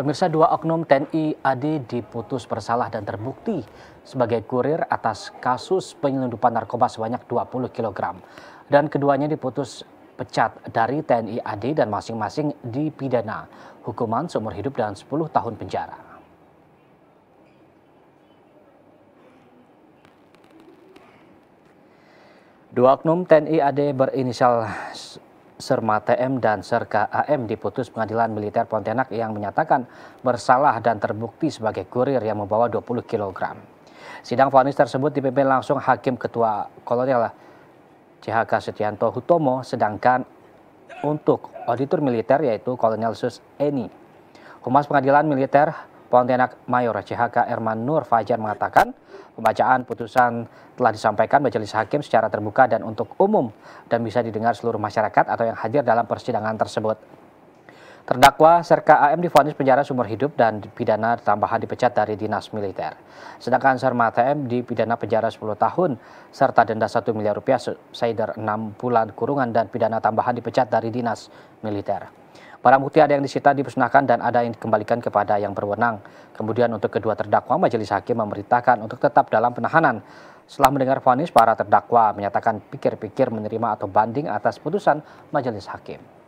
Pemirsa dua oknum TNI AD diputus bersalah dan terbukti sebagai kurir atas kasus penyelundupan narkoba sebanyak 20 kg. Dan keduanya diputus pecat dari TNI AD dan masing-masing dipidana hukuman seumur hidup dan 10 tahun penjara. Dua oknum TNI AD berinisial Serma TM dan Serka AM diputus pengadilan militer Pontianak yang menyatakan bersalah dan terbukti sebagai kurir yang membawa 20 kg. Sidang vonis tersebut dipimpin langsung Hakim Ketua Kolonel CHK Setianto Hutomo, sedangkan untuk auditor militer yaitu Kolonel Sus Eni. Humas Pengadilan Militer Pontianak Mayor CHK Erman Nur Fajar mengatakan pembacaan putusan telah disampaikan majelis hakim secara terbuka dan untuk umum dan bisa didengar seluruh masyarakat atau yang hadir dalam persidangan tersebut. Terdakwa Serka AM difonis penjara seumur hidup dan pidana tambahan dipecat dari dinas militer. Sedangkan Serma TM dipidana penjara 10 tahun serta denda 1 miliar rupiah, seider 6 bulan kurungan dan pidana tambahan dipecat dari dinas militer. Barang bukti ada yang disita dimusnahkan dan ada yang dikembalikan kepada yang berwenang. Kemudian untuk kedua terdakwa, majelis hakim memerintahkan untuk tetap dalam penahanan. Setelah mendengar vonis, para terdakwa menyatakan pikir-pikir menerima atau banding atas putusan majelis hakim.